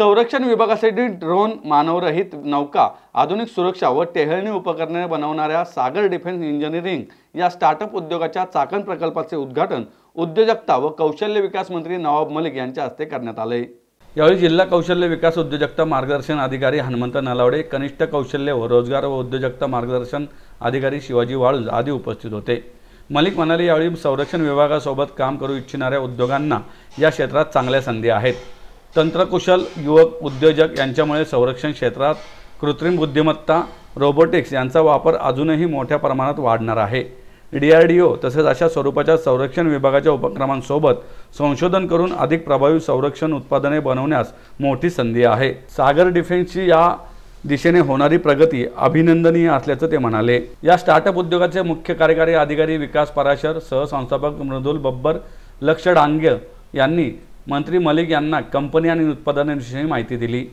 संरक्षण विभागासाठी ड्रोन मानवरहित नौका आधुनिक सुरक्षा व टेहळणी उपकरणे बनवणाऱ्या सागर डिफेन्स इंजिनिअरिंग या स्टार्टअप उद्योगाच्या चाकण प्रकल्पाचे उद्घाटन उद्योजकता व कौशल्य विकास मंत्री नवाब मलिक यांच्या हस्ते करण्यात आले यावेळी जिल्हा कौशल्य विकास उद्योजकता मार्गदर्शन अधिकारी हनुमंत नालावडे कनिष्ठ कौशल्य व रोजगार व उद्योजकता मार्गदर्शन अधिकारी शिवाजी वाळूज आदी उपस्थित होते मलिक म्हणाले यावेळी संरक्षण विभागासोबत काम करू इच्छिणाऱ्या उद्योगांना या क्षेत्रात चांगल्या संधी आहेत तंत्रकुशल युवक उद्योजक यांच्यामुळे संरक्षण क्षेत्रात कृत्रिम बुद्धिमत्ता रोबोटिक्स यांचा वापर अजूनही मोठ्या प्रमाणात वाढणार आहे डी आर डी ओ तसेच अशा स्वरूपाच्या संरक्षण विभागाच्या उपक्रमांसोबत संशोधन करून अधिक प्रभावी संरक्षण उत्पादने बनवण्यास मोठी संधी आहे सागर डिफेन्सची या दिशेने होणारी प्रगती अभिनंदनीय असल्याचं ते म्हणाले या स्टार्टअप उद्योगाचे मुख्य कार्यकारी अधिकारी विकास पराशर सहसंस्थापक मृदुल बब्बर लक्ष डांग्य यांनी मंत्री मलिक यांना कंपनी आणि उत्पादनांविषयी माहिती दिली